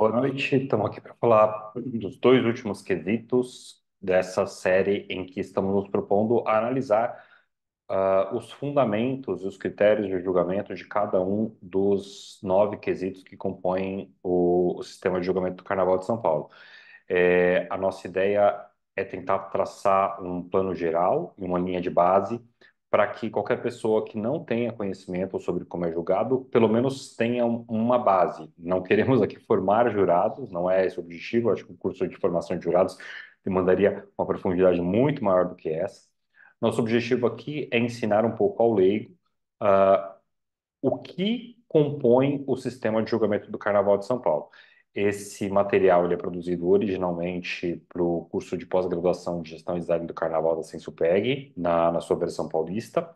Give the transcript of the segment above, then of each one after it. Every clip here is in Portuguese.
Boa noite, estamos aqui para falar dos dois últimos quesitos dessa série em que estamos nos propondo a analisar uh, os fundamentos e os critérios de julgamento de cada um dos nove quesitos que compõem o, o sistema de julgamento do Carnaval de São Paulo. É, a nossa ideia é tentar traçar um plano geral, e uma linha de base, para que qualquer pessoa que não tenha conhecimento sobre como é julgado, pelo menos tenha uma base. Não queremos aqui formar jurados, não é esse o objetivo. Acho que o curso de formação de jurados demandaria uma profundidade muito maior do que essa. Nosso objetivo aqui é ensinar um pouco ao leigo uh, o que compõe o sistema de julgamento do Carnaval de São Paulo. Esse material ele é produzido originalmente para o curso de pós-graduação de Gestão e Design do Carnaval da Sensupeg, na, na sua versão paulista,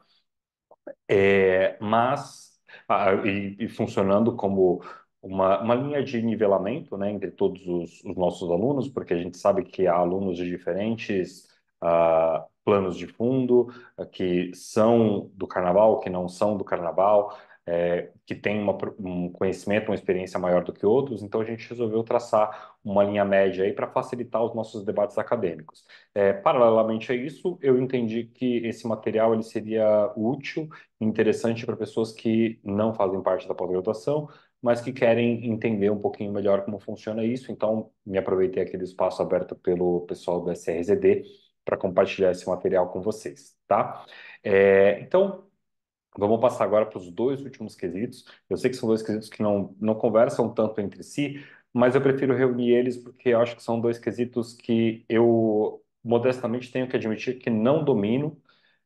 é, mas ah, e, e funcionando como uma, uma linha de nivelamento né, entre todos os, os, nossos alunos, porque a gente sabe que há alunos de diferentes ah, planos de fundo, que são do carnaval, que não são do carnaval, é, que tem uma, um conhecimento, uma experiência maior do que outros, então a gente resolveu traçar uma linha média aí para facilitar os nossos debates acadêmicos. É, paralelamente a isso, eu entendi que esse material ele seria útil, interessante para pessoas que não fazem parte da pós-graduação, mas que querem entender um pouquinho melhor como funciona isso, então me aproveitei aquele espaço aberto pelo pessoal do SRZD para compartilhar esse material com vocês, tá? É, então, Vamos passar agora para os dois últimos quesitos. Eu sei que são dois quesitos que não, não conversam tanto entre si, mas eu prefiro reunir eles porque eu acho que são dois quesitos que eu modestamente tenho que admitir que não domino.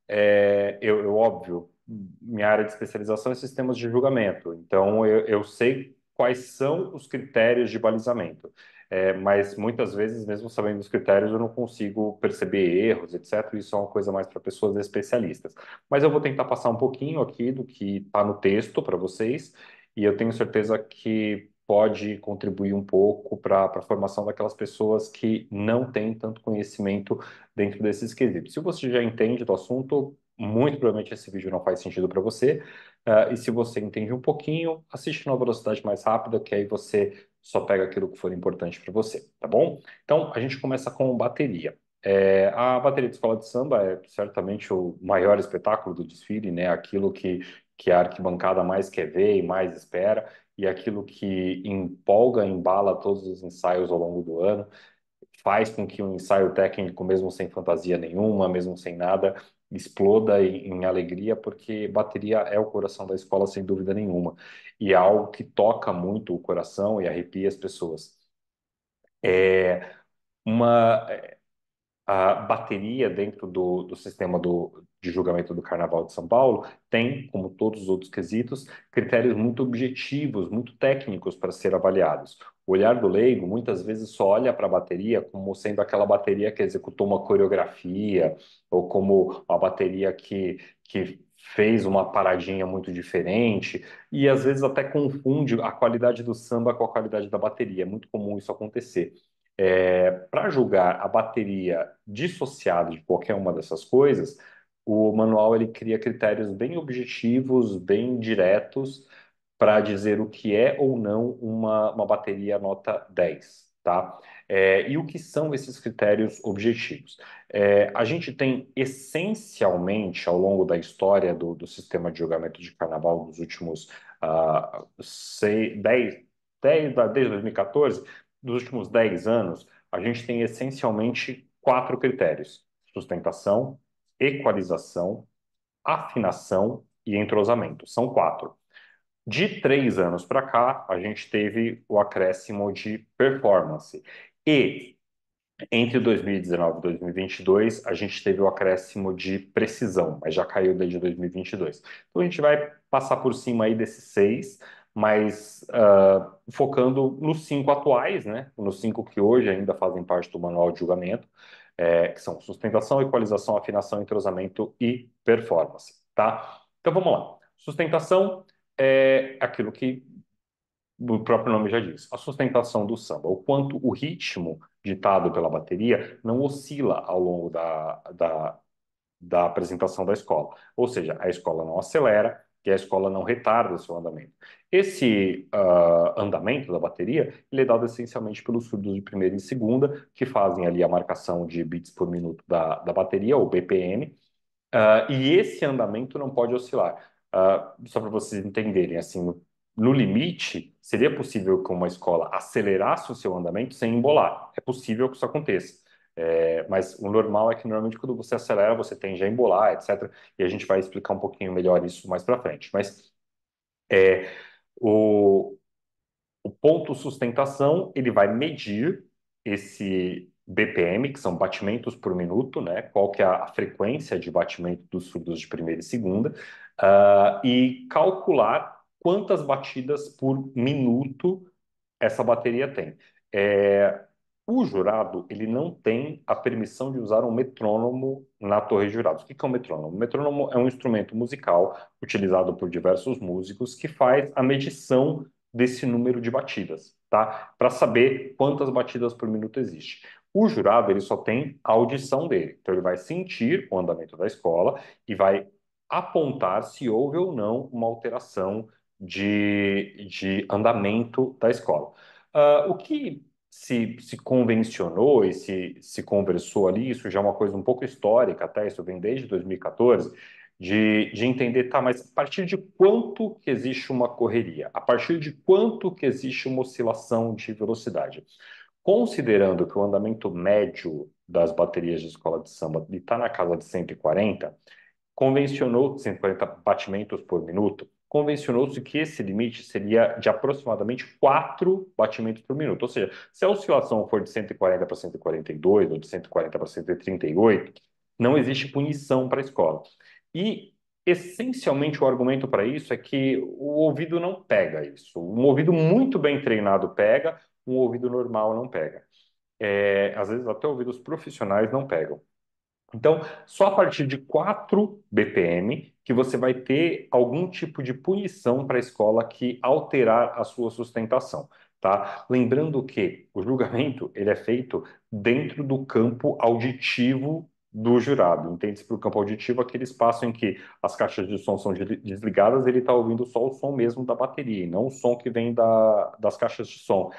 É, eu, eu, óbvio, minha área de especialização é sistemas de julgamento, então eu, eu sei quais são os critérios de balizamento é, mas muitas vezes, mesmo sabendo os critérios, eu não consigo perceber erros, etc. Isso é uma coisa mais para pessoas especialistas. Mas eu vou tentar passar um pouquinho aqui do que está no texto para vocês, e eu tenho certeza que pode contribuir um pouco para a formação daquelas pessoas que não têm tanto conhecimento dentro desses quesitos. Se você já entende do assunto, muito provavelmente esse vídeo não faz sentido para você. Uh, e se você entende um pouquinho, assiste numa velocidade mais rápida, que aí você só pega aquilo que for importante para você, tá bom? Então, a gente começa com bateria. É, a bateria de escola de samba é certamente o maior espetáculo do desfile, né? Aquilo que, que a arquibancada mais quer ver e mais espera, e aquilo que empolga, embala todos os ensaios ao longo do ano, faz com que um ensaio técnico, mesmo sem fantasia nenhuma, mesmo sem nada, exploda em, em, alegria, porque bateria é o coração da escola, sem dúvida nenhuma. E é algo que toca muito o coração e arrepia as pessoas. É uma é, a bateria dentro do, do sistema do, de julgamento do Carnaval de São Paulo tem, como todos os outros quesitos, critérios muito objetivos, muito técnicos para ser avaliados. O olhar do leigo muitas vezes só olha para a bateria como sendo aquela bateria que executou uma coreografia ou como a bateria que, que fez uma paradinha muito diferente e às vezes até confunde a qualidade do samba com a qualidade da bateria. É muito comum isso acontecer. É, para julgar a bateria dissociada de qualquer uma dessas coisas, o manual ele cria critérios bem objetivos, bem diretos, para dizer o que é ou não uma, uma bateria nota 10. Tá? É, e o que são esses critérios objetivos? É, a gente tem essencialmente, ao longo da história do, do sistema de julgamento de carnaval nos últimos uh, seis, 10, 10, desde 2014, nos últimos 10 anos, a gente tem essencialmente quatro critérios: sustentação, equalização, afinação e entrosamento. São quatro. De três anos para cá, a gente teve o acréscimo de performance. E entre 2019 e 2022, a gente teve o acréscimo de precisão, mas já caiu desde 2022. Então, a gente vai passar por cima aí desses seis, mas uh, focando nos cinco atuais, né? nos cinco que hoje ainda fazem parte do manual de julgamento, é, que são sustentação, equalização, afinação, entrosamento e performance. Tá? Então, vamos lá. Sustentação, é aquilo que o próprio nome já diz, a sustentação do samba, o quanto o ritmo ditado pela bateria não oscila ao longo da, da, da apresentação da escola. Ou seja, a escola não acelera e a escola não retarda o seu andamento. Esse uh, andamento da bateria ele é dado essencialmente pelos surdos de primeira e segunda, que fazem ali a marcação de bits por minuto da, da bateria, ou BPM, uh, ah, e esse andamento não pode oscilar. Ah, só para vocês entenderem, assim, no, limite, seria possível que uma escola acelerasse o seu andamento sem embolar. É possível que isso aconteça. É, mas o normal é que normalmente quando você acelera, você tende a embolar, etc. E a gente vai explicar um pouquinho melhor isso mais para frente. Mas é, o, o ponto sustentação, ele vai medir esse BPM, que são batimentos por minuto, né? Qual que é a frequência de batimento dos surdos de primeira e segunda, uh, e calcular quantas batidas por minuto essa bateria tem. É, o jurado ele não tem a permissão de usar um metrônomo na torre de jurados. O que é um metrônomo? O metrônomo é um instrumento musical utilizado por diversos músicos que faz a medição desse número de batidas, tá? Para saber quantas batidas por minuto existe. O jurado ele só tem a audição dele, então ele vai sentir o andamento da escola e vai apontar se houve ou não uma alteração de, de andamento da escola. Uh, o que se, se convencionou e se, se conversou ali, isso já é uma coisa um pouco histórica, até isso vem desde 2014, de, de entender, tá, mas a partir de quanto que existe uma correria? A partir de quanto que existe uma oscilação de velocidade? Considerando que o andamento médio das baterias de escola de samba está na casa de 140, Convencionou 140 batimentos por minuto. Convencionou-se que esse limite seria de aproximadamente 4 batimentos por minuto. Ou seja, se a oscilação for de 140 para 142 ou de 140 para 138, não existe punição para a escola. E essencialmente o argumento para isso é que o ouvido não pega isso. Um ouvido muito bem treinado pega, um ouvido normal não pega. É, às vezes até ouvidos profissionais não pegam. Então, só a partir de 4 BPM que você vai ter algum tipo de punição para a escola que alterar a sua sustentação. Tá? Lembrando que o julgamento ele é feito dentro do campo auditivo do jurado. Entende-se para o campo auditivo aquele espaço em que as caixas de som são desligadas, ele está ouvindo só o som mesmo da bateria, e não o som que vem da, das caixas de som.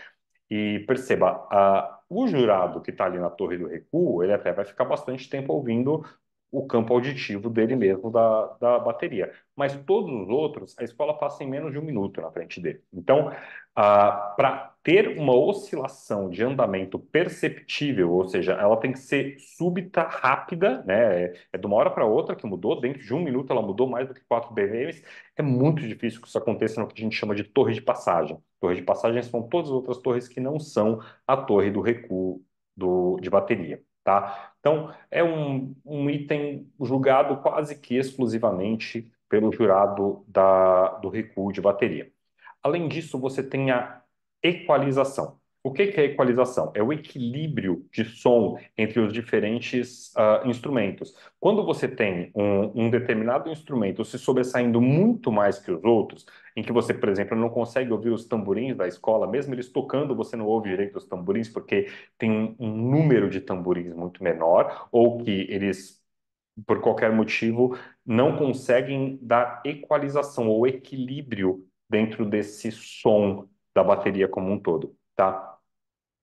E perceba, a, o jurado que está ali na torre do recuo, ele até vai ficar bastante tempo ouvindo o campo auditivo dele mesmo da, da bateria. Mas todos os outros, a escola passa em menos de um minuto na frente dele. Então, ah, para ter uma oscilação de andamento perceptível, ou seja, ela tem que ser súbita, rápida, né? É, é de uma hora para outra que mudou, dentro de um minuto ela mudou mais do que 4 BVMs. É muito difícil que isso aconteça no que a gente chama de torre de passagem torres de passagem são todas as outras torres que não são a torre do recuo do, de bateria. Tá? Então, é um, um item julgado quase que exclusivamente pelo jurado da, do recuo de bateria. Além disso, você tem a equalização. O que, é equalização? É o equilíbrio de som entre os diferentes uh, instrumentos. Quando você tem um, um, determinado instrumento se sobressaindo muito mais que os outros, em que você, por exemplo, não consegue ouvir os tamborins da escola, mesmo eles tocando, você não ouve direito os tamborins, porque tem um, um número de tamborins muito menor, ou que eles, por qualquer motivo, não conseguem dar equalização ou equilíbrio dentro desse som da bateria como um todo, tá?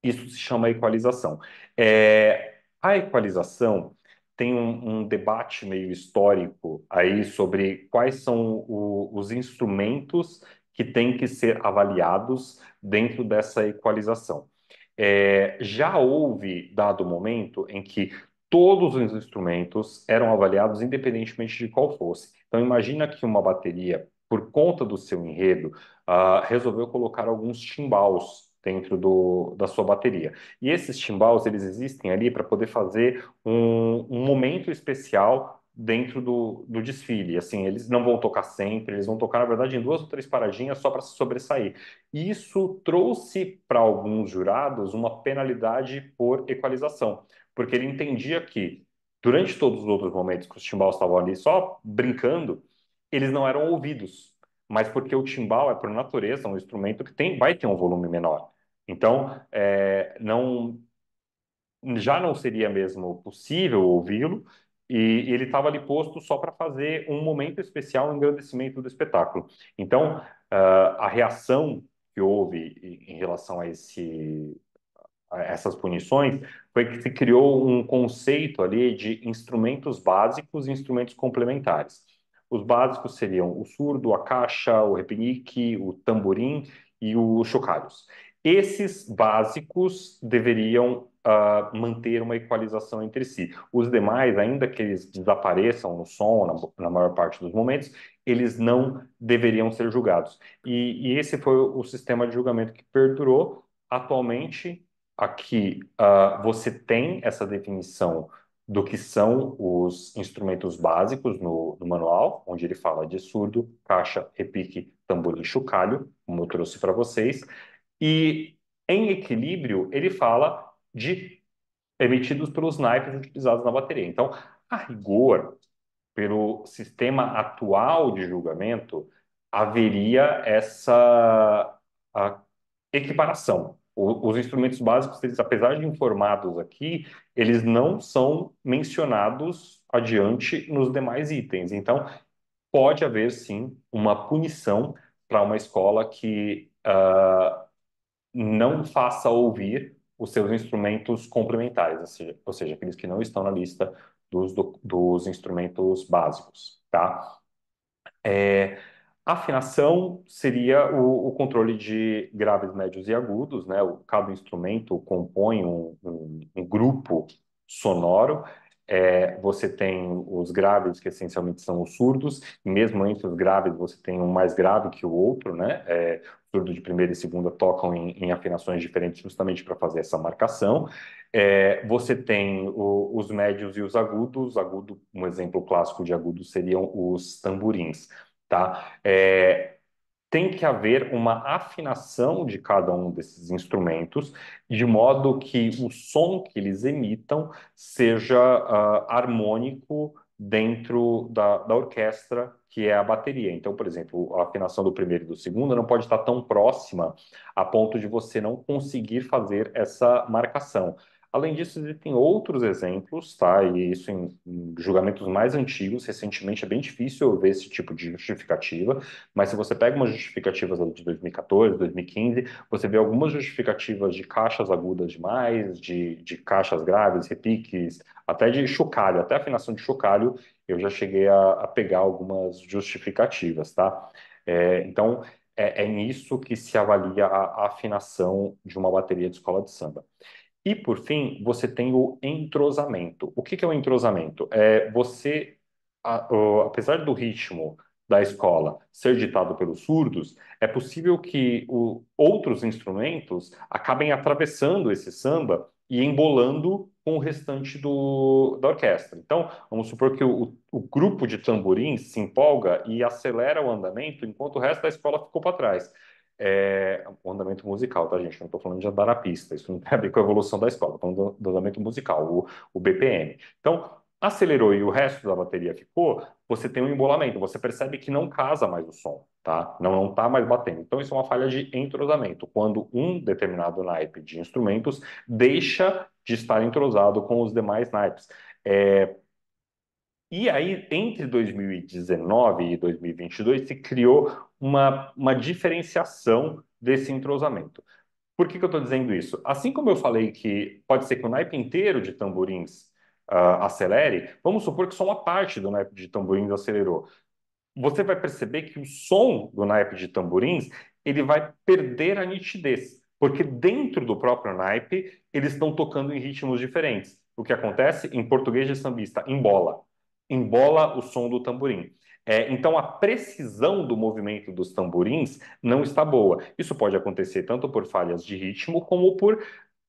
Isso se chama equalização. É, a equalização tem um, um, debate meio histórico aí sobre quais são o, os instrumentos que têm que ser avaliados dentro dessa equalização. É, já houve dado momento em que todos os instrumentos eram avaliados independentemente de qual fosse. Então imagina que uma bateria, por conta do seu enredo, uh, resolveu colocar alguns timbals dentro do, da sua bateria. E esses timbals, eles existem ali para poder fazer um, um momento especial dentro do, do desfile. Assim, eles não vão tocar sempre, eles vão tocar, na verdade, em duas ou três paradinhas só para se sobressair. Isso trouxe para alguns jurados uma penalidade por equalização, porque ele entendia que, durante todos os outros momentos que os timbals estavam ali só brincando, eles não eram ouvidos. Mas porque o timbal é, por natureza, um instrumento que tem, vai ter um volume menor. Então, é, não, já não seria mesmo possível ouvi-lo, e ele estava ali posto só para fazer um momento especial, um engrandecimento do espetáculo. Então, uh, a reação que houve em relação a, esse, a essas punições foi que se criou um conceito ali de instrumentos básicos e instrumentos complementares. Os básicos seriam o surdo, a caixa, o repinique, o tamborim e os chocalhos. Esses básicos deveriam uh, manter uma equalização entre si. Os demais, ainda que eles desapareçam no som, na, na maior parte dos momentos, eles não deveriam ser julgados. E, e esse foi o, sistema de julgamento que perdurou. Atualmente, aqui uh, você tem essa definição do que são os instrumentos básicos no, no, manual, onde ele fala de surdo, caixa, repique, tamborim, chocalho, como eu trouxe para vocês. E em equilíbrio, ele fala de emitidos pelos naipes utilizados na bateria. Então, a rigor, pelo sistema atual de julgamento, haveria essa equiparação. O, os instrumentos básicos, eles, apesar de informados aqui, eles não são mencionados adiante nos demais itens. Então, pode haver, sim, uma punição para uma escola que uh, não faça ouvir os seus instrumentos complementares, ou seja, ou seja aqueles que não estão na lista dos, do, dos instrumentos básicos, tá? É, afinação seria o, o, controle de graves, médios e agudos, né? O, cada instrumento compõe um, um, um grupo sonoro é, você tem os graves, que essencialmente são os surdos, e mesmo entre os graves você tem um mais grave que o outro, né? É, surdo de primeira e segunda tocam em, em afinações diferentes justamente para fazer essa marcação. É, você tem o, os médios e os agudos, agudo, um exemplo clássico de agudo seriam os tamborins, tá? É, tem que haver uma afinação de cada um desses instrumentos, de modo que o som que eles emitam seja uh, harmônico dentro da, da orquestra, que é a bateria. Então, por exemplo, a afinação do primeiro e do segundo não pode estar tão próxima a ponto de você não conseguir fazer essa marcação. Além disso, existem outros exemplos, tá? E isso em, julgamentos mais antigos, recentemente é bem difícil ver esse tipo de justificativa, mas se você pega umas justificativas de 2014, 2015, você vê algumas justificativas de caixas agudas demais, de, de caixas graves, repiques, até de chocalho, até afinação de chocalho, eu já cheguei a, a pegar algumas justificativas, tá? É, então, é, é nisso que se avalia a, a afinação de uma bateria de escola de samba. E, por fim, você tem o entrosamento. O que, que é o entrosamento? É você, a, apesar do ritmo da escola ser ditado pelos surdos, é possível que o, outros instrumentos acabem atravessando esse samba e embolando com o restante do, da orquestra. Então, vamos supor que o, o grupo de tamborins se empolga e acelera o andamento, enquanto o resto da escola ficou para trás é, andamento musical, tá, gente? Não estou falando de andar na pista, isso não tem a ver com a evolução da escola, estou falando do, do, andamento musical, o, o BPM. Então, acelerou e o resto da bateria ficou, você tem um embolamento, você percebe que não casa mais o som, tá? Não não tá mais batendo. Então isso é uma falha de entrosamento, quando um determinado naipe de instrumentos deixa de estar entrosado com os demais naipes. É, e aí, entre 2019 e 2022, se criou uma, uma diferenciação desse entrosamento. Por que, que eu estou dizendo isso? Assim como eu falei que pode ser que o naipe inteiro de tamborins uh, acelere, vamos supor que só uma parte do naipe de tamborins acelerou. Você vai perceber que o som do naipe de tamborins ele vai perder a nitidez, porque dentro do próprio naipe eles estão tocando em ritmos diferentes. O que acontece em português de sambista, em bola embola o som do tamborim. É, então, a precisão do movimento dos tamborins não está boa. Isso pode acontecer tanto por falhas de ritmo como por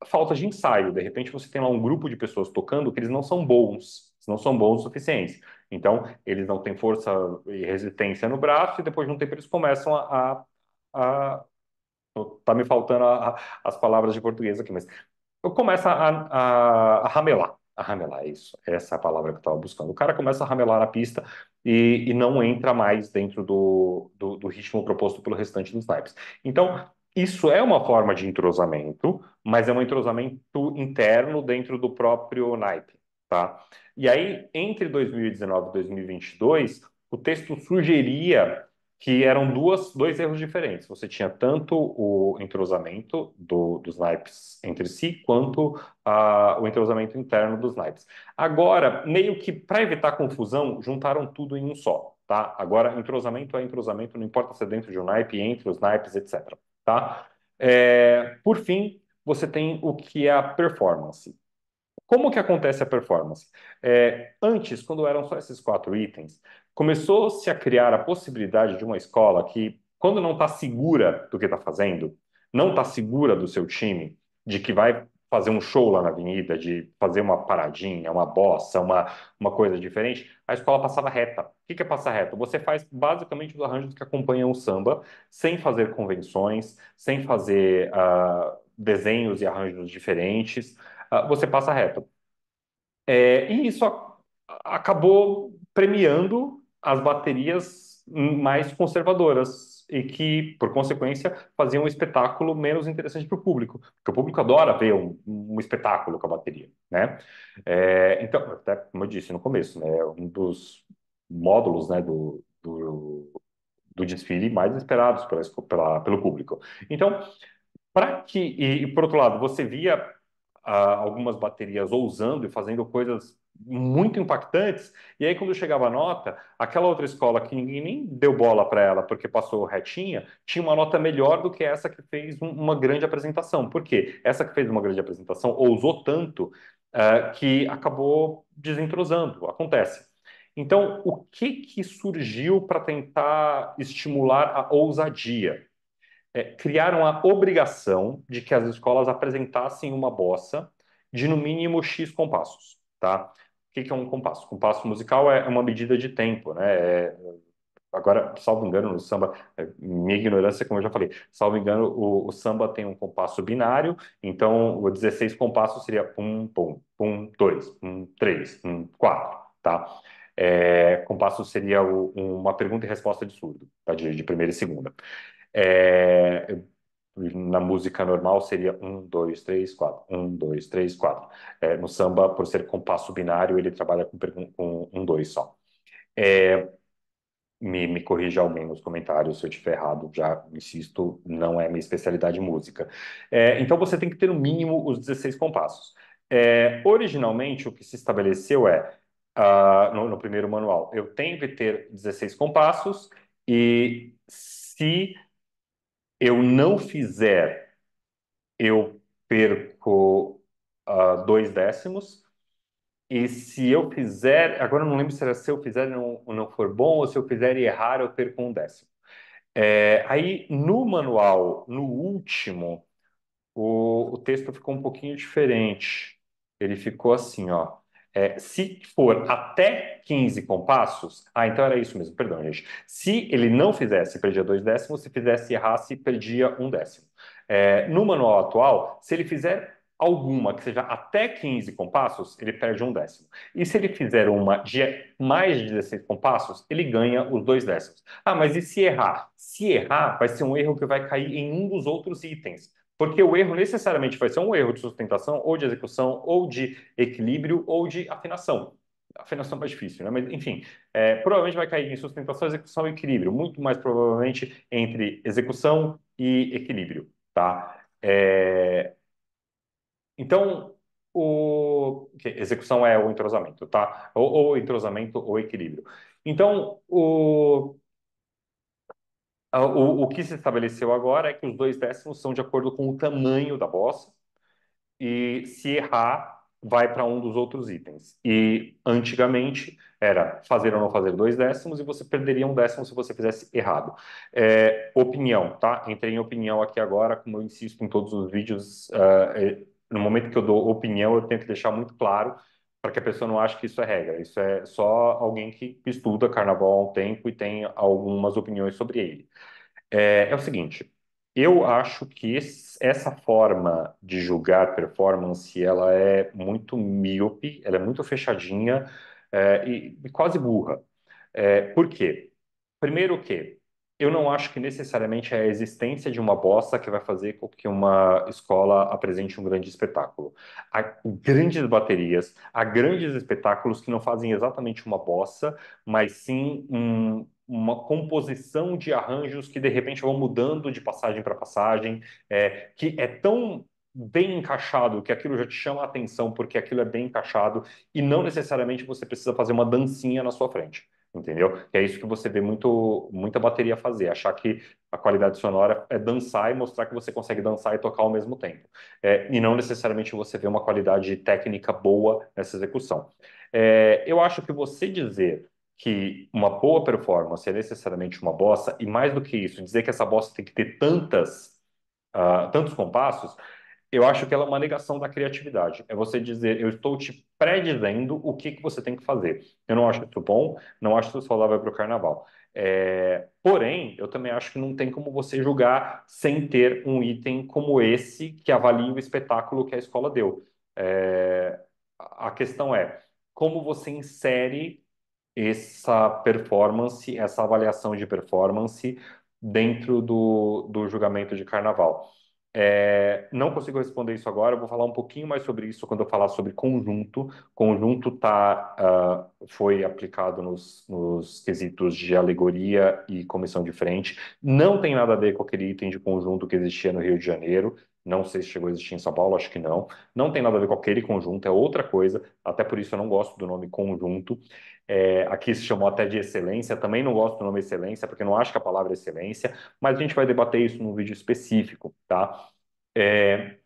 falta de ensaio. De repente, você tem lá um grupo de pessoas tocando que eles não são bons, não são bons o suficiente. Então, eles não têm força e resistência no braço e depois de um tempo eles começam a. a, a... Tá me faltando a, as palavras de português aqui, mas começa a ramelar a ramelar, é isso, essa é a palavra que eu estava buscando. O cara começa a ramelar a pista e, e não entra mais dentro do, do, do ritmo proposto pelo restante dos naipes. Então, isso é uma forma de entrosamento, mas é um entrosamento interno dentro do próprio naipe, tá? E aí, entre 2019 e 2022, o texto sugeria que eram duas, dois erros diferentes. Você tinha tanto o entrosamento do, dos naipes entre si, quanto uh, o entrosamento interno dos naipes. Agora, meio que para evitar confusão, juntaram tudo em um só. Tá? Agora, entrosamento é entrosamento, não importa se é dentro de um naipe, entre os naipes, etc. Tá? É, por fim, você tem o que é a performance. Como que acontece a performance? É, antes, quando eram só esses quatro itens, começou-se a criar a possibilidade de uma escola que, quando não está segura do que está fazendo, não está segura do seu time, de que vai fazer um show lá na avenida, de fazer uma paradinha, uma bossa, uma, uma coisa diferente, a escola passava reta. O que é passar reta? Você faz basicamente os arranjos que acompanham o samba, sem fazer convenções, sem fazer uh, desenhos e arranjos diferentes, uh, você passa reto. É, e isso acabou premiando as baterias mais conservadoras e que, por consequência, faziam um espetáculo menos interessante para o público, porque o público adora ver um, um espetáculo com a bateria, né? É, então, até como eu disse no começo, né, é um dos módulos né, do, do, do desfile mais esperados pela, pela, pelo público. Então, para que e, por outro lado, você via ah, algumas baterias ousando e fazendo coisas muito impactantes. E aí, quando chegava a nota, aquela outra escola que ninguém nem deu bola para ela porque passou retinha, tinha uma nota melhor do que essa que fez um, uma grande apresentação. Por quê? Essa que fez uma grande apresentação ousou tanto uh, que acabou desentrosando. Acontece. Então, o que, que surgiu para tentar estimular a ousadia? É, criaram a obrigação de que as escolas apresentassem uma bossa de no mínimo X compassos. Tá? que, que é um compasso? Compasso musical é uma medida de tempo, né? É, agora, salvo engano, no samba, é, minha ignorância, como eu já falei, salvo engano, o, o samba tem um compasso binário, então o 16 compasso seria um, pum, pum, dois, 1, três, 1, quatro, tá? É, compasso seria o, uma pergunta e resposta de surdo, tá? De, de primeira e segunda. É, na música normal seria um, dois, três, quatro, um, dois, três, quatro. É, no samba, por ser compasso binário, ele trabalha com, com um, dois só. É, me, me corrija ao menos nos comentários se eu estiver errado, já insisto, não é minha especialidade música. É, então você tem que ter no mínimo os 16 compassos. É, originalmente, o que se estabeleceu é, uh, no, no primeiro manual, eu tenho que ter 16 compassos e se eu não fizer, eu perco uh, dois décimos. E se eu fizer, agora eu não lembro se era se eu fizer não, não for bom ou se eu fizer e errar, eu perco um décimo. É, aí no manual, no último, o, o texto ficou um pouquinho diferente. Ele ficou assim, ó. É, se for até 15 compassos, ah, então era isso mesmo, perdão, gente. Se ele não fizesse, perdia dois décimos, se fizesse e errasse, perdia um décimo. É, no manual atual, se ele fizer alguma que seja até 15 compassos, ele perde um décimo. E se ele fizer uma de mais de 16 compassos, ele ganha os dois décimos. Ah, mas e se errar? Se errar, vai ser um erro que vai cair em um dos outros itens. Porque o erro necessariamente vai ser um erro de sustentação, ou de execução, ou de equilíbrio, ou de afinação. Afinação é mais difícil, né? Mas, enfim, é, provavelmente vai cair em sustentação, execução e equilíbrio. Muito mais provavelmente entre execução e equilíbrio, tá? É... Então, o... execução é o entrosamento, tá? Ou, ou entrosamento ou equilíbrio. Então, o ah, o, o que se estabeleceu agora é que os dois décimos são de acordo com o tamanho da bossa, e se errar, vai para um dos outros itens. E antigamente era fazer ou não fazer dois décimos, e você perderia um décimo se você fizesse errado. É, opinião, tá? Entrei em opinião aqui agora, como eu insisto em todos os vídeos, uh, no momento que eu dou opinião, eu tento deixar muito claro para que a pessoa não ache que isso é regra. Isso é só alguém que estuda carnaval há um tempo e tem algumas opiniões sobre ele. É, é o seguinte, eu acho que esse, essa forma de julgar performance, ela é muito míope, ela é muito fechadinha é, e, e, quase burra. É, por quê? Primeiro que eu não acho que necessariamente é a existência de uma bossa que vai fazer com que uma escola apresente um grande espetáculo. Há grandes baterias, há grandes espetáculos que não fazem exatamente uma bossa, mas sim um, uma composição de arranjos que de repente vão mudando de passagem para passagem, é, que é tão bem encaixado, que aquilo já te chama a atenção porque aquilo é bem encaixado e não necessariamente você precisa fazer uma dancinha na sua frente entendeu? E é isso que você vê muito, muita bateria fazer, achar que a qualidade sonora é dançar e mostrar que você consegue dançar e tocar ao mesmo tempo. É, e não necessariamente você vê uma qualidade técnica boa nessa execução. É, eu acho que você dizer que uma boa performance é necessariamente uma bossa, e mais do que isso, dizer que essa bossa tem que ter tantas, uh, tantos compassos, eu acho que ela é uma negação da criatividade. É você dizer, eu estou te predizendo o que, que você tem que fazer. Eu não acho isso bom, não acho isso saudável para o carnaval. É, porém, eu também acho que não tem como você julgar sem ter um item como esse que avalia o espetáculo que a escola deu. É, a questão é como você insere essa performance, essa avaliação de performance dentro do, do julgamento de carnaval. É, não consigo responder isso agora, eu vou falar um pouquinho mais sobre isso quando eu falar sobre conjunto. Conjunto tá, uh, foi aplicado nos, nos, quesitos de alegoria e comissão de frente. Não tem nada a ver com aquele item de conjunto que existia no Rio de Janeiro. Não sei se chegou a existir em São Paulo, acho que não. Não tem nada a ver com aquele conjunto, é outra coisa. Até por isso eu não gosto do nome conjunto. É, aqui se chamou até de excelência, também não gosto do nome excelência, porque não acho que a palavra é excelência, mas a gente vai debater isso num vídeo específico, tá? É,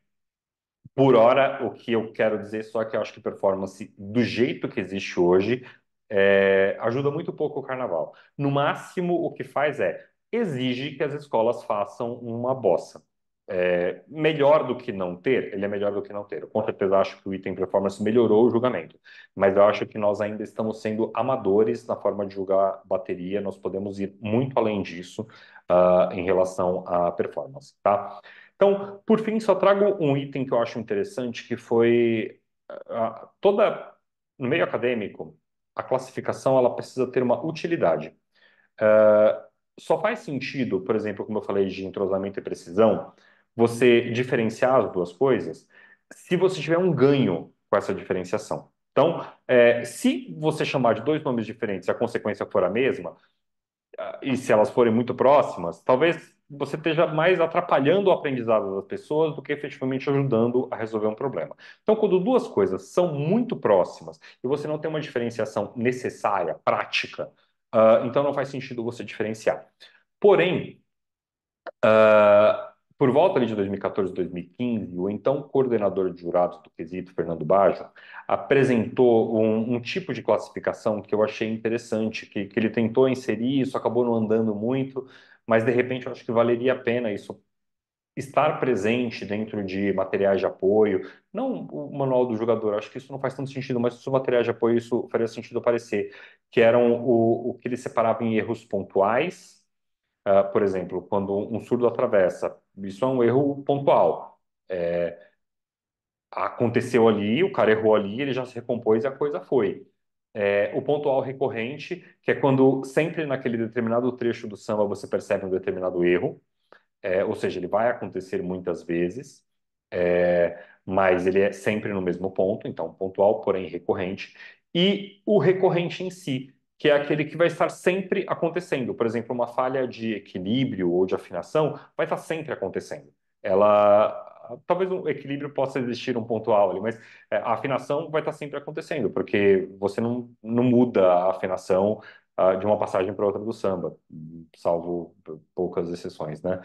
por hora, o que eu quero dizer só que eu acho que performance, do jeito que existe hoje, é, ajuda muito pouco o carnaval. No máximo, o que faz é exige que as escolas façam uma bossa é, melhor do que não ter, ele é melhor do que não ter. Eu com certeza acho que o item performance melhorou o julgamento, mas eu acho que nós ainda estamos sendo amadores na forma de julgar bateria, nós podemos ir muito além disso uh, em relação à performance, tá? Então, por fim, só trago um item que eu acho interessante, que foi uh, toda, no meio acadêmico, a classificação ela precisa ter uma utilidade. Uh, só faz sentido, por exemplo, como eu falei de entrosamento e precisão, você diferenciar as duas coisas se você tiver um ganho com essa diferenciação. Então, é, se você chamar de dois nomes diferentes e a consequência for a mesma, ah, e se elas forem muito próximas, talvez você esteja mais atrapalhando o aprendizado das pessoas do que efetivamente ajudando a resolver um problema. Então, quando duas coisas são muito próximas e você não tem uma diferenciação necessária, prática, uh, então não faz sentido você diferenciar. Porém, uh, por volta de 2014, 2015, o então coordenador de jurados do quesito, Fernando Bajo, apresentou um, um tipo de classificação que eu achei interessante, que, que ele tentou inserir, isso acabou não andando muito, mas de repente eu acho que valeria a pena isso estar presente dentro de materiais de apoio, não o manual do jogador, acho que isso não faz tanto sentido, mas se os materiais de apoio isso faria sentido aparecer, que eram o, o que ele separava em erros pontuais, uh, por exemplo, quando um surdo atravessa, isso é um erro pontual. É, aconteceu ali, o cara errou ali, ele já se recompôs e a coisa foi. É, o pontual recorrente, que é quando sempre naquele determinado trecho do samba você percebe um determinado erro, é, ou seja, ele vai acontecer muitas vezes, é, mas ele é sempre no mesmo ponto, então pontual, porém recorrente. E o recorrente em si, que é aquele que vai estar sempre acontecendo. Por exemplo, uma falha de equilíbrio ou de afinação vai estar sempre acontecendo. Ela talvez o um equilíbrio possa existir um pontual ali, mas é, a afinação vai estar sempre acontecendo, porque você não, não muda a afinação uh, de uma passagem para outra do samba, salvo poucas exceções, né?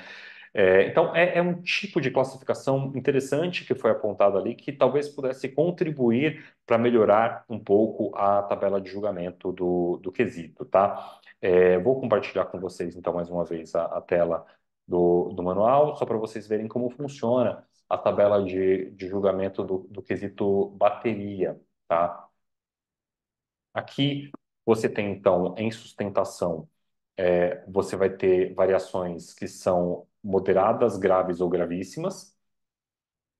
É, então, é, é, um tipo de classificação interessante que foi apontado ali, que talvez pudesse contribuir para melhorar um pouco a tabela de julgamento do, do quesito, tá? É, vou compartilhar com vocês, então, mais uma vez a, a tela do, do manual, só para vocês verem como funciona a tabela de, de julgamento do, do quesito bateria, tá? Aqui você tem, então, em sustentação, é, você vai ter variações que são moderadas, graves ou gravíssimas,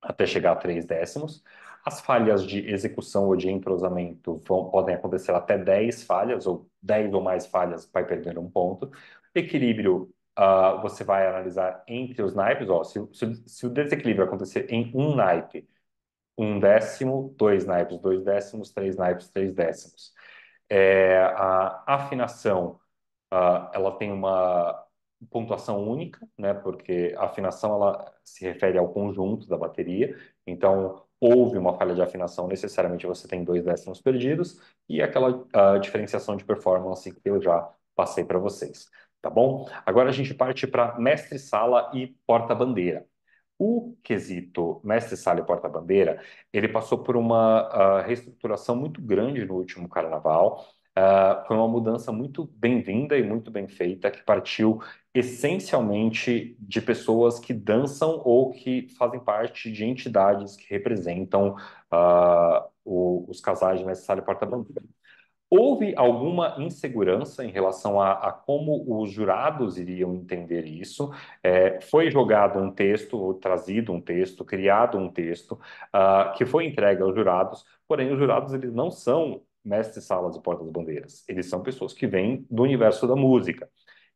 até chegar a três décimos. As falhas de execução ou de entrosamento vão, podem acontecer até 10 falhas, ou 10 ou mais falhas vai perder um ponto. Equilíbrio, uh, você vai analisar entre os naipes. Ó, se, se, se o desequilíbrio acontecer em um naipe, um décimo, dois naipes, dois décimos, três naipes, três décimos. É, a afinação, uh, ela tem uma pontuação única, né, porque a afinação ela se refere ao conjunto da bateria, então houve uma falha de afinação, necessariamente você tem dois décimos perdidos e aquela uh, diferenciação de performance que eu já passei para vocês, tá bom? Agora a gente parte para mestre-sala e porta-bandeira. O quesito mestre-sala e porta-bandeira, ele passou por uma uh, reestruturação muito grande no último carnaval, ah, foi uma mudança muito bem-vinda e muito bem feita, que partiu essencialmente de pessoas que dançam ou que fazem parte de entidades que representam uh, o, os casais de necessário porta-bandeira. Houve alguma insegurança em relação a, a, como os jurados iriam entender isso. É, foi jogado um texto, ou trazido um texto, criado um texto, uh, que foi entregue aos jurados, porém os jurados eles não são mestres salas e portas-bandeiras. Eles são pessoas que vêm do universo da música.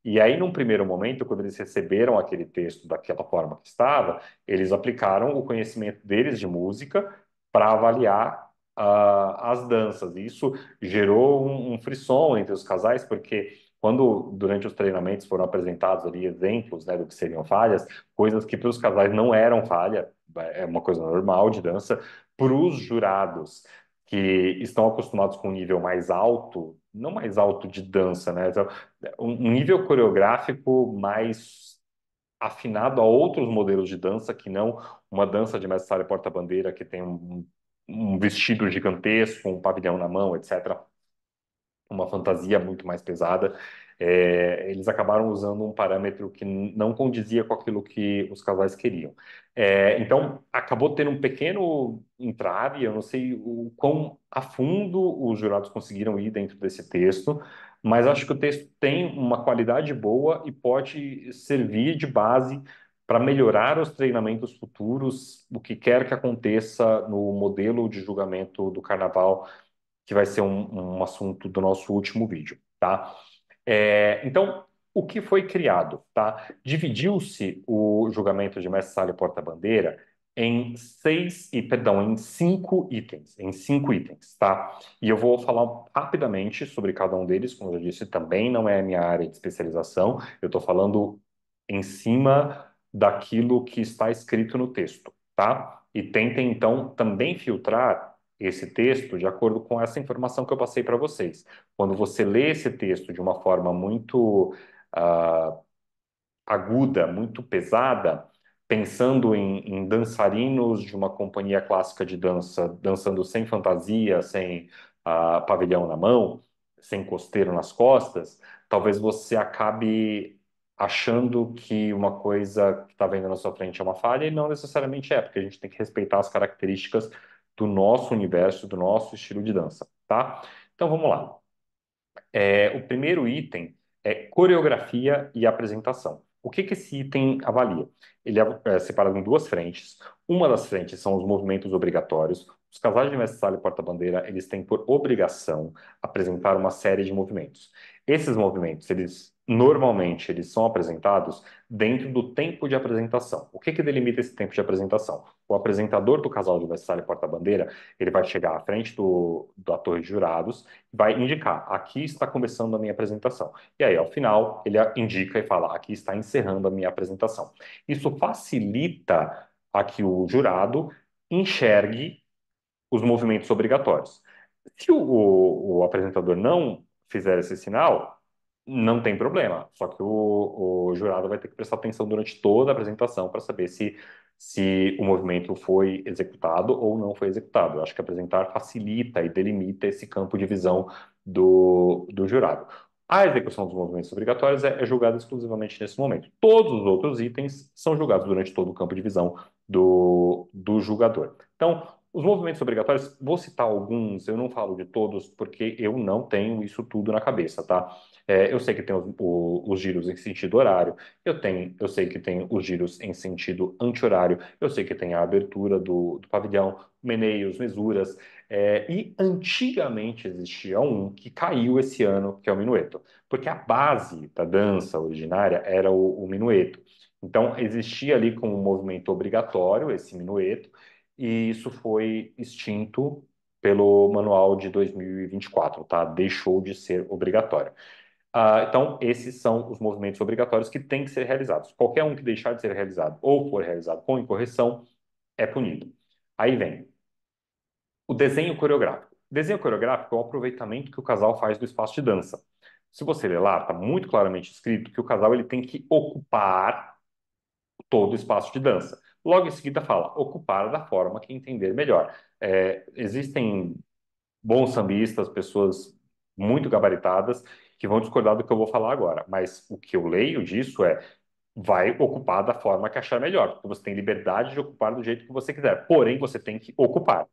E aí, num primeiro momento, quando eles receberam aquele texto daquela forma que estava, eles aplicaram o conhecimento deles de música para avaliar uh, as danças. E isso gerou um, um frisson entre os casais, porque quando durante os treinamentos foram apresentados ali exemplos né, do que seriam falhas, coisas que para os casais não eram falha, é, é uma coisa normal de dança, para os jurados que estão acostumados com um nível mais alto, não mais alto de dança, né? Então, um nível coreográfico mais afinado a outros modelos de dança, que não uma dança de mestre porta-bandeira que tem um, um vestido gigantesco, um pavilhão na mão, etc. Uma fantasia muito mais pesada é, eles acabaram usando um parâmetro que não condizia com aquilo que os casais queriam. É, então, acabou tendo um pequeno entrave, eu não sei o quão a fundo os jurados conseguiram ir dentro desse texto, mas acho que o texto tem uma qualidade boa e pode servir de base para melhorar os treinamentos futuros, o que quer que aconteça no modelo de julgamento do carnaval, que vai ser um, um assunto do nosso último vídeo, tá? É, então, o que foi criado? Tá? Dividiu-se o julgamento de mestre Sala e porta-bandeira em seis e perdão em cinco itens em cinco itens tá e eu vou falar rapidamente sobre cada um deles como eu disse também não é a minha área de especialização eu estou falando em cima daquilo que está escrito no texto tá e tentem então também filtrar esse texto de acordo com essa informação que eu passei para vocês. Quando você lê esse texto de uma forma muito uh, aguda, muito pesada, pensando em, em, dançarinos de uma companhia clássica de dança, dançando sem fantasia, sem uh, pavilhão na mão, sem costeiro nas costas, talvez você acabe achando que uma coisa que está vendo na sua frente é uma falha, e não necessariamente é, porque a gente tem que respeitar as características do nosso universo, do nosso estilo de dança, tá? Então vamos lá. É, o primeiro item é coreografia e apresentação. O que, que esse item avalia? Ele é, é separado em duas frentes. Uma das frentes são os movimentos obrigatórios, os casais de mestre sala e porta-bandeira, eles têm por obrigação apresentar uma série de movimentos. Esses movimentos, eles normalmente eles são apresentados dentro do tempo de apresentação. O que, que delimita esse tempo de apresentação? O apresentador do casal de e Porta-Bandeira, ele vai chegar à frente do, da torre de jurados e vai indicar, aqui está começando a minha apresentação. E aí, ao final, ele indica e fala, aqui está encerrando a minha apresentação. Isso facilita a que o jurado enxergue os movimentos obrigatórios. Se o, o, o apresentador não fizer esse sinal, não tem problema. Só que o, o, jurado vai ter que prestar atenção durante toda a apresentação para saber se, se o movimento foi executado ou não foi executado. Eu acho que apresentar facilita e delimita esse campo de visão do, do jurado. A execução dos movimentos obrigatórios é, é julgada exclusivamente nesse momento. Todos os outros itens são julgados durante todo o campo de visão do, do julgador. Então, os movimentos obrigatórios, vou citar alguns, eu não falo de todos, porque eu não tenho isso tudo na cabeça, tá? É, eu sei que tem os, o, os, giros em sentido horário, eu, tenho, eu sei que tem os giros em sentido anti-horário, eu sei que tem a abertura do, do pavilhão, meneios, mesuras, é, e antigamente existia um que caiu esse ano, que é o minueto, porque a base da dança originária era o, o minueto. Então, existia ali como um movimento obrigatório esse minueto, e isso foi extinto pelo manual de 2024, tá? Deixou de ser obrigatório. Ah, então, esses são os movimentos obrigatórios que têm que ser realizados. Qualquer um que deixar de ser realizado ou for realizado com incorreção é punido. Aí vem o desenho coreográfico. desenho coreográfico é o aproveitamento que o casal faz do espaço de dança. Se você ler lá, está muito claramente escrito que o casal ele tem que ocupar todo o espaço de dança. Logo em seguida fala, ocupar da forma que entender melhor. É, existem bons sambistas, pessoas muito gabaritadas, que vão discordar do que eu vou falar agora, mas o que eu leio disso é vai ocupar da forma que achar melhor, porque você tem liberdade de ocupar do jeito que você quiser, porém você tem que ocupar.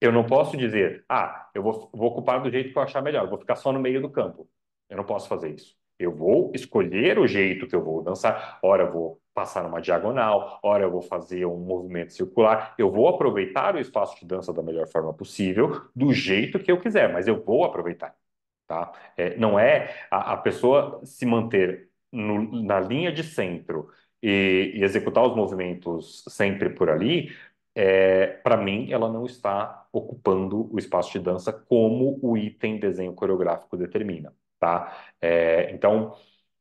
Eu não posso dizer, ah, eu vou, vou ocupar do jeito que eu achar melhor, vou ficar só no meio do campo. Eu não posso fazer isso. Eu vou escolher o jeito que eu vou dançar. Ora, eu vou passar numa diagonal, ora, eu vou fazer um movimento circular. Eu vou aproveitar o espaço de dança da melhor forma possível, do jeito que eu quiser, mas eu vou aproveitar. Tá? É, não é a, a, pessoa se manter no, na linha de centro e, e, executar os movimentos sempre por ali. É, Para mim, ela não está ocupando o espaço de dança como o item desenho coreográfico determina tá? É, então,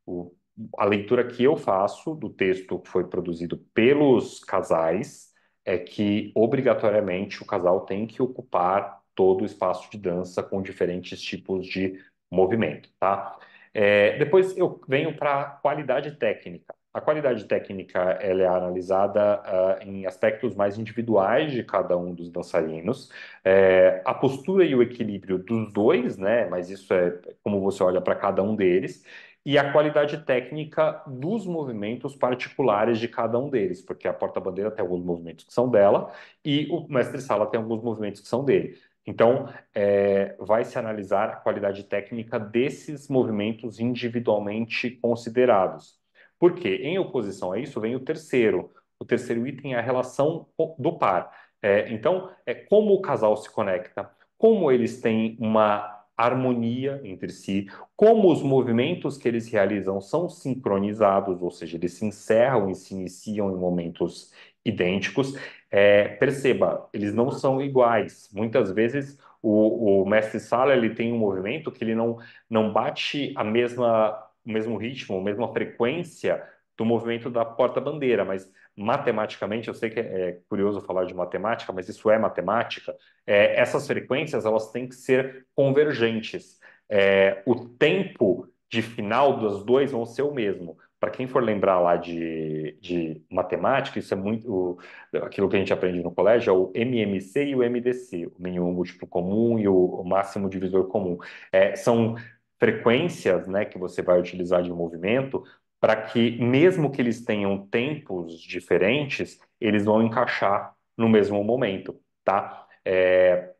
o, a leitura que eu faço do texto que foi produzido pelos casais é que, obrigatoriamente, o casal tem que ocupar todo o espaço de dança com diferentes tipos de movimento, tá? É, depois eu venho para a qualidade técnica. A qualidade técnica ela é analisada uh, em aspectos mais individuais de cada um dos dançarinos. É, a postura e o equilíbrio dos dois, né? Mas isso é como você olha para cada um deles e a qualidade técnica dos movimentos particulares de cada um deles, porque a porta-bandeira tem alguns movimentos que são dela e o mestre-sala tem alguns movimentos que são dele. Então, é, vai se analisar a qualidade técnica desses movimentos individualmente considerados. Porque em oposição a isso vem o terceiro. O terceiro item é a relação do par. É, então, é como o casal se conecta, como eles têm uma harmonia entre si, como os movimentos que eles realizam são sincronizados, ou seja, eles se encerram e se iniciam em momentos idênticos. É, perceba, eles não são iguais. Muitas vezes o, o mestre sala ele tem um movimento que ele não, não bate a mesma o mesmo ritmo, a mesma frequência do movimento da porta-bandeira, mas matematicamente, eu sei que é, é curioso falar de matemática, mas isso é matemática, é, essas frequências elas têm que ser convergentes. É, o tempo de final dos dois vão ser o mesmo. Para quem for lembrar lá de, de matemática, isso é muito o, aquilo que a gente aprende no colégio, é o MMC e o MDC, o mínimo múltiplo comum e o, o máximo divisor comum. É, são frequências né, que você vai utilizar de movimento para que, mesmo que eles tenham tempos diferentes, eles vão encaixar no mesmo momento, tá? É...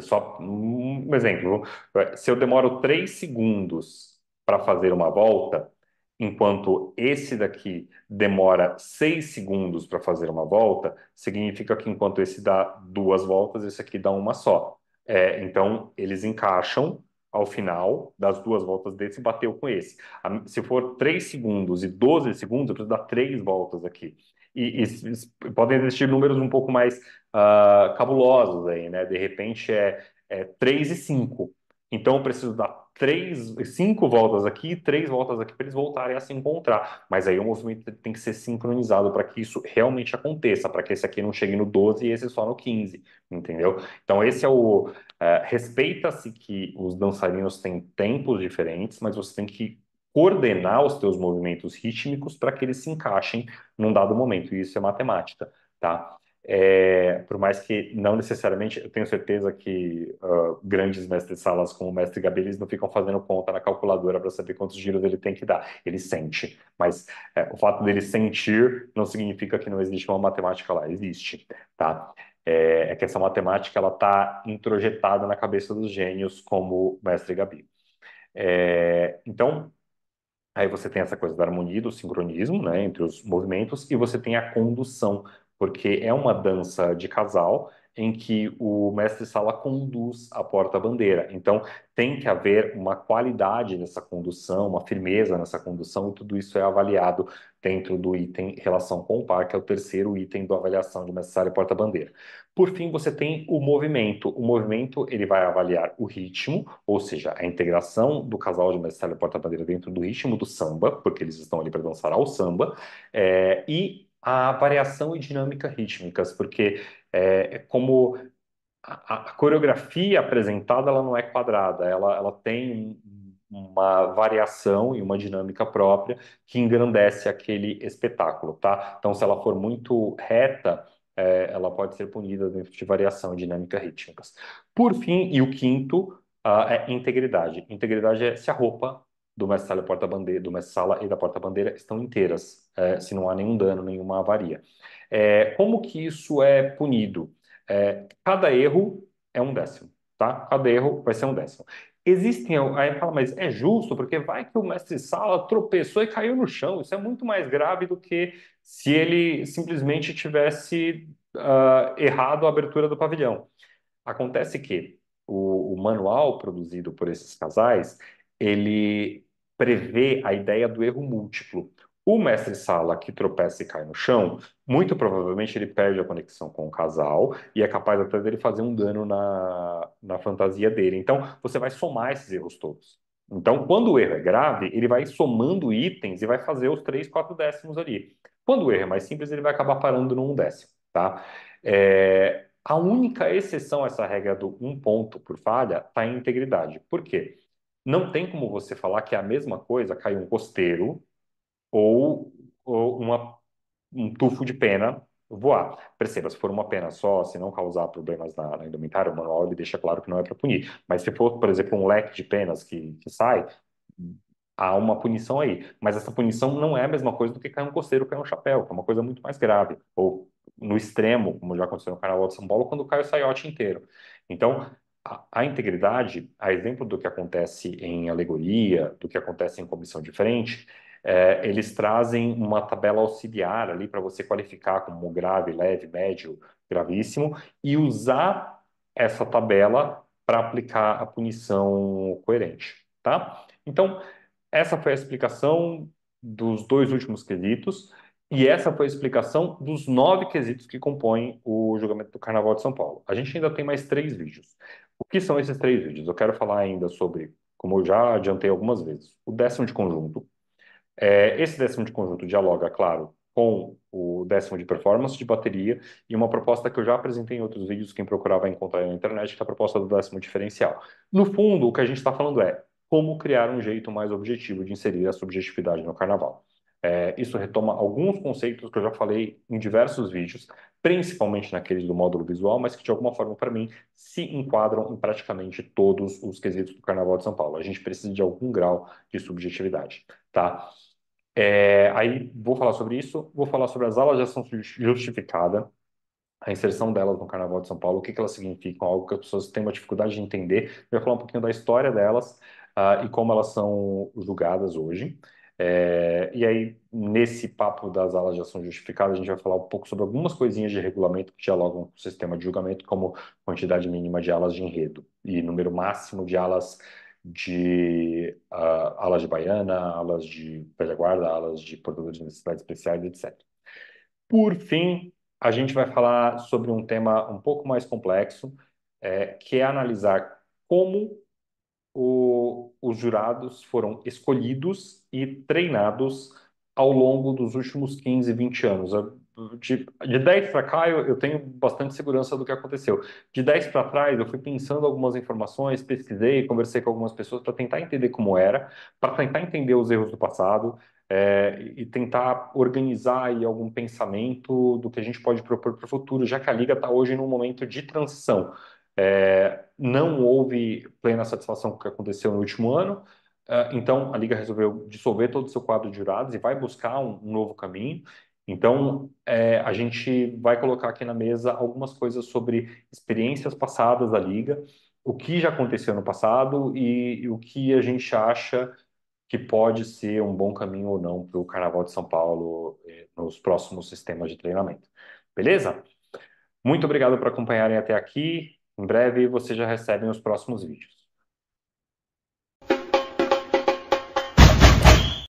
Só um exemplo, se eu demoro 3 segundos para fazer uma volta, enquanto esse daqui demora 6 segundos para fazer uma volta, significa que enquanto esse dá duas voltas, esse aqui dá uma só. É, então, eles encaixam ao final das duas voltas desse bateu com esse. Se for 3 segundos e 12 segundos, eu preciso dar 3 voltas aqui. E, e podem existir números um pouco mais uh, cabulosos aí, né? De repente é, é 3 e 5. Então eu preciso dar três, cinco voltas aqui, três voltas aqui para eles voltarem a se encontrar. Mas aí o movimento tem que ser sincronizado para que isso realmente aconteça, para que esse aqui não chegue no 12 e esse só no 15, entendeu? Então esse é o é, respeita-se que os dançarinos têm tempos diferentes, mas você tem que coordenar os teus movimentos rítmicos para que eles se encaixem num dado momento. E isso é matemática, tá? É, por mais que não necessariamente, eu tenho certeza que uh, grandes mestres de salas como o mestre Gabi, eles não ficam fazendo conta na calculadora para saber quantos giros ele tem que dar. Ele sente, mas é, o fato dele sentir não significa que não existe uma matemática lá, existe, tá? É, é que essa matemática ela está introjetada na cabeça dos gênios como o mestre Gabi. É, então, Aí você tem essa coisa da harmonia, do sincronismo, né, entre os movimentos, e você tem a condução, porque é uma dança de casal em que o mestre sala conduz a porta-bandeira. Então, tem que haver uma qualidade nessa condução, uma firmeza nessa condução, e tudo isso é avaliado dentro do item relação com o par, que é o terceiro item da avaliação de mestre sala e porta-bandeira. Por fim, você tem o movimento. O movimento, ele vai avaliar o ritmo, ou seja, a integração do casal de mestre sala e porta-bandeira dentro do ritmo do samba, porque eles estão ali para dançar ao samba, é, e a variação e dinâmica rítmicas, porque é, como a, a, coreografia apresentada ela não é quadrada, ela, ela tem uma variação e uma dinâmica própria que engrandece aquele espetáculo, tá? Então, se ela for muito reta, é, ela pode ser punida dentro de variação e dinâmica rítmicas. Por fim, e o quinto uh, é integridade. Integridade é se a roupa do mestre porta-bandeira, do mestre sala e da porta-bandeira estão inteiras, é, se não há nenhum dano, nenhuma avaria. É, como que isso é punido? É, cada erro é um décimo, tá? Cada erro vai ser um décimo. Existem, aí fala, mas é justo, porque vai que o mestre sala tropeçou e caiu no chão. Isso é muito mais grave do que se ele simplesmente tivesse uh, errado a abertura do pavilhão. Acontece que o, o manual produzido por esses casais, ele prevê a ideia do erro múltiplo. O mestre sala que tropeça e cai no chão, muito provavelmente ele perde a conexão com o casal e é capaz até dele fazer um dano na, na fantasia dele. Então, você vai somar esses erros todos. Então, quando o erro é grave, ele vai somando itens e vai fazer os três, quatro décimos ali. Quando o erro é mais simples, ele vai acabar parando no um décimo, tá? É... A única exceção a essa regra do um ponto por falha está em integridade. Por quê? não tem como você falar que é a mesma coisa cair um costeiro ou, ou uma, um tufo de pena voar. Perceba, se for uma pena só, se não causar problemas na, na indumentária, o manual ele deixa claro que não é para punir. Mas se for, por exemplo, um leque de penas que, que sai, há uma punição aí. Mas essa punição não é a mesma coisa do que cair um costeiro ou cair um chapéu, que é uma coisa muito mais grave. Ou no extremo, como já aconteceu no Carnaval de São Paulo, quando cai o saiote inteiro. Então, a, a integridade, a exemplo do que acontece em alegoria, do que acontece em comissão de frente, é, eles trazem uma tabela auxiliar ali para você qualificar como grave, leve, médio, gravíssimo e usar essa tabela para aplicar a punição coerente, tá? Então, essa foi a explicação dos dois últimos quesitos. E essa foi a explicação dos nove quesitos que compõem o julgamento do Carnaval de São Paulo. A gente ainda tem mais três vídeos. O que são esses três vídeos? Eu quero falar ainda sobre, como eu já adiantei algumas vezes, o décimo de conjunto. É, esse décimo de conjunto dialoga, claro, com o décimo de performance de bateria e uma proposta que eu já apresentei em outros vídeos, quem procurar vai encontrar na internet, que é a proposta do décimo diferencial. No fundo, o que a gente está falando é como criar um jeito mais objetivo de inserir a subjetividade no carnaval. É, isso retoma alguns conceitos que eu já falei em diversos vídeos, principalmente naqueles do módulo visual, mas que de alguma forma para mim se enquadram em praticamente todos os quesitos do Carnaval de São Paulo. A gente precisa de algum grau de subjetividade, tá? É, aí vou falar sobre isso, vou falar sobre as aulas de ação justificada, a inserção delas no Carnaval de São Paulo, o que, que elas significam, algo que as pessoas têm uma dificuldade de entender. Eu vou falar um pouquinho da história delas uh, e como elas são julgadas hoje. É, e aí, nesse papo das alas de ação justificada, a gente vai falar um pouco sobre algumas coisinhas de regulamento que dialogam com o sistema de julgamento, como quantidade mínima de alas de enredo e número máximo de alas de uh, ah, alas de baiana, alas de velha guarda, alas de portadores de necessidades especiais, etc. Por fim, a gente vai falar sobre um tema um pouco mais complexo, é, que é analisar como o, os jurados foram escolhidos e treinados ao longo dos últimos 15, 20 anos. De, de 10 para cá, eu, eu, tenho bastante segurança do que aconteceu. De 10 para trás, eu fui pensando algumas informações, pesquisei, conversei com algumas pessoas para tentar entender como era, para tentar entender os erros do passado é, e tentar organizar aí algum pensamento do que a gente pode propor para o futuro, já que a Liga está hoje num momento de transição. É, não houve plena satisfação com o que aconteceu no último ano, ah, então, a Liga resolveu dissolver todo o seu quadro de jurados e vai buscar um, um novo caminho. Então, é, a gente vai colocar aqui na mesa algumas coisas sobre experiências passadas da Liga, o que já aconteceu no passado e, e o que a gente acha que pode ser um bom caminho ou não para o Carnaval de São Paulo eh, nos próximos sistemas de treinamento. Beleza? Muito obrigado por acompanharem até aqui. Em breve vocês já recebem os próximos vídeos.